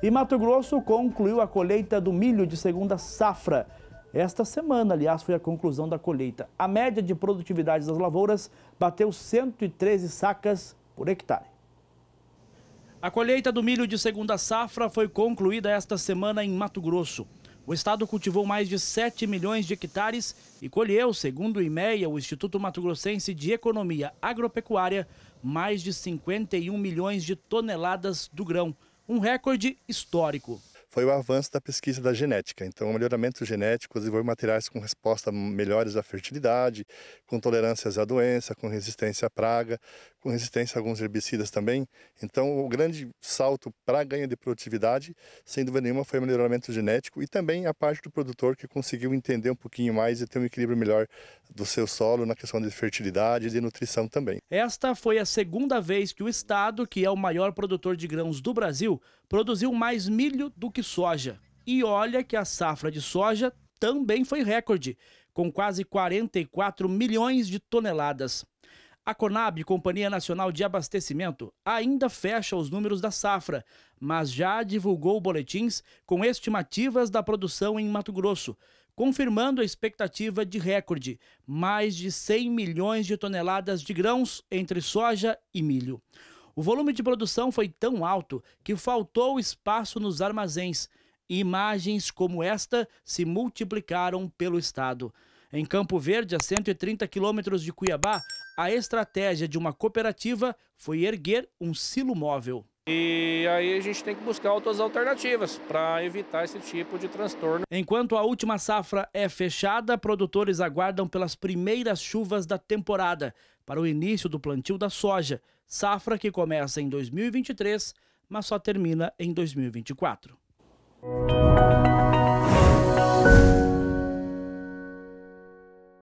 E Mato Grosso concluiu a colheita do milho de segunda safra. Esta semana, aliás, foi a conclusão da colheita. A média de produtividade das lavouras bateu 113 sacas por hectare. A colheita do milho de segunda safra foi concluída esta semana em Mato Grosso. O estado cultivou mais de 7 milhões de hectares e colheu, segundo o IMEA, o Instituto Mato Grossense de Economia Agropecuária, mais de 51 milhões de toneladas do grão um recorde histórico foi o avanço da pesquisa da genética. Então, o melhoramento genético desenvolve materiais com resposta melhores à fertilidade, com tolerâncias à doença, com resistência à praga, com resistência a alguns herbicidas também. Então, o grande salto para ganho de produtividade, sem dúvida nenhuma, foi o melhoramento genético e também a parte do produtor que conseguiu entender um pouquinho mais e ter um equilíbrio melhor do seu solo na questão de fertilidade e de nutrição também. Esta foi a segunda vez que o estado, que é o maior produtor de grãos do Brasil, produziu mais milho do que que soja. E olha que a safra de soja também foi recorde, com quase 44 milhões de toneladas. A Conab, Companhia Nacional de Abastecimento, ainda fecha os números da safra, mas já divulgou boletins com estimativas da produção em Mato Grosso, confirmando a expectativa de recorde, mais de 100 milhões de toneladas de grãos entre soja e milho. O volume de produção foi tão alto que faltou espaço nos armazéns. E imagens como esta se multiplicaram pelo estado. Em Campo Verde, a 130 quilômetros de Cuiabá, a estratégia de uma cooperativa foi erguer um silo móvel. E aí a gente tem que buscar outras alternativas para evitar esse tipo de transtorno. Enquanto a última safra é fechada, produtores aguardam pelas primeiras chuvas da temporada para o início do plantio da soja, safra que começa em 2023, mas só termina em 2024.